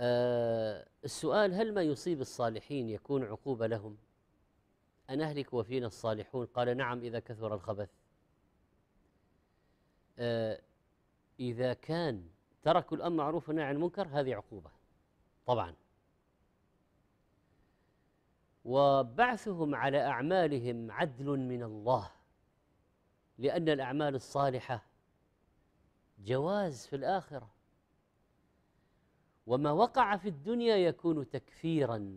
آه، السؤال هل ما يصيب الصالحين يكون عقوبة لهم أنهلك وفينا الصالحون قال نعم إذا كثر الخبث آه، إذا كان تركوا الأمر معروف والنهي عن المنكر هذه عقوبة طبعا وبعثهم على أعمالهم عدل من الله لأن الأعمال الصالحة جواز في الآخرة وما وقع في الدنيا يكون تكفيرا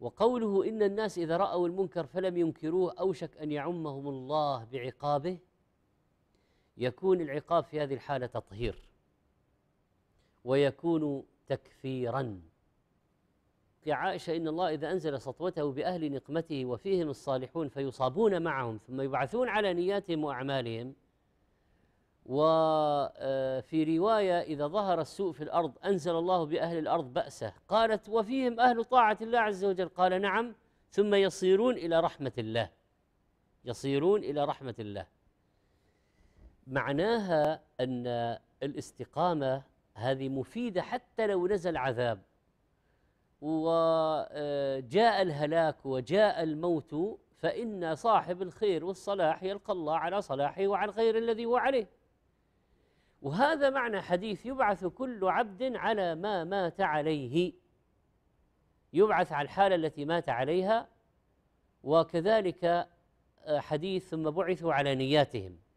وقوله إن الناس إذا رأوا المنكر فلم ينكروه أوشك أن يعمهم الله بعقابه يكون العقاب في هذه الحالة تطهير ويكون تكفيرا في عائشة إن الله إذا أنزل سطوته بأهل نقمته وفيهم الصالحون فيصابون معهم ثم يبعثون على نياتهم وأعمالهم وفي آه، رواية إذا ظهر السوء في الأرض أنزل الله بأهل الأرض بأسه قالت وفيهم أهل طاعة الله عز وجل قال نعم ثم يصيرون إلى رحمة الله يصيرون إلى رحمة الله معناها أن الاستقامة هذه مفيدة حتى لو نزل عذاب وجاء آه، الهلاك وجاء الموت فإن صاحب الخير والصلاح يلقى الله على صلاحه وعلى الخير الذي هو عليه وهذا معنى حديث يبعث كل عبد على ما مات عليه يبعث على الحالة التي مات عليها وكذلك آه، حديث ثم بعثوا على نياتهم